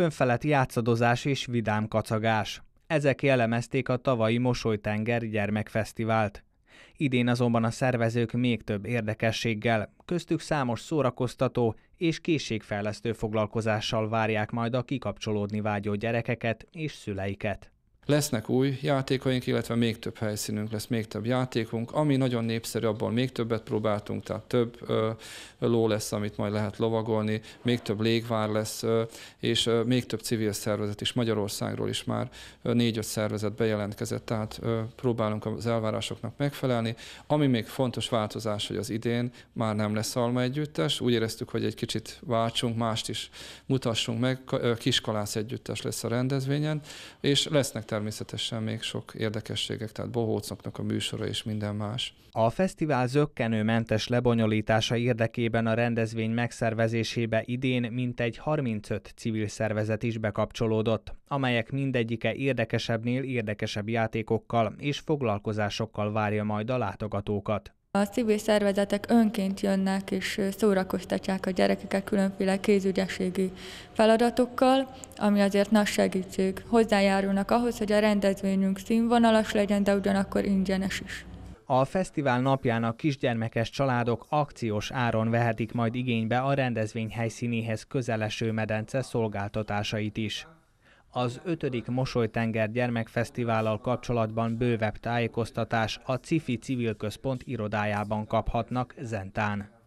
önfelett játszadozás és vidám kacagás. Ezek jellemezték a tavalyi Mosolytenger gyermekfesztivált. Idén azonban a szervezők még több érdekességgel, köztük számos szórakoztató és készségfejlesztő foglalkozással várják majd a kikapcsolódni vágyó gyerekeket és szüleiket. Lesznek új játékaink, illetve még több helyszínünk lesz, még több játékunk, ami nagyon népszerű, abból még többet próbáltunk, tehát több ö, ló lesz, amit majd lehet lovagolni, még több légvár lesz, ö, és ö, még több civil szervezet is, Magyarországról is már négy-öt szervezet bejelentkezett, tehát ö, próbálunk az elvárásoknak megfelelni. Ami még fontos változás, hogy az idén már nem lesz alma együttes, úgy éreztük, hogy egy kicsit váltsunk, mást is mutassunk meg, Kiskalász együttes lesz a rendezvényen, és lesznek természetesen még sok érdekességek, tehát bohócoknak a műsora és minden más. A fesztivál zöggenőmentes lebonyolítása érdekében a rendezvény megszervezésébe idén mintegy 35 civil szervezet is bekapcsolódott, amelyek mindegyike érdekesebbnél érdekesebb játékokkal és foglalkozásokkal várja majd a látogatókat. A civil szervezetek önként jönnek és szórakoztatják a gyerekeket különféle kézügyességi feladatokkal, ami azért nagy segítség. Hozzájárulnak ahhoz, hogy a rendezvényünk színvonalas legyen, de ugyanakkor ingyenes is. A fesztivál napján a kisgyermekes családok akciós áron vehetik majd igénybe a rendezvény helyszínéhez közeleső medence szolgáltatásait is. Az ötödik Mosolytenger Gyermekfesztivállal kapcsolatban bővebb tájékoztatás a CIFI Civil Központ irodájában kaphatnak Zentán.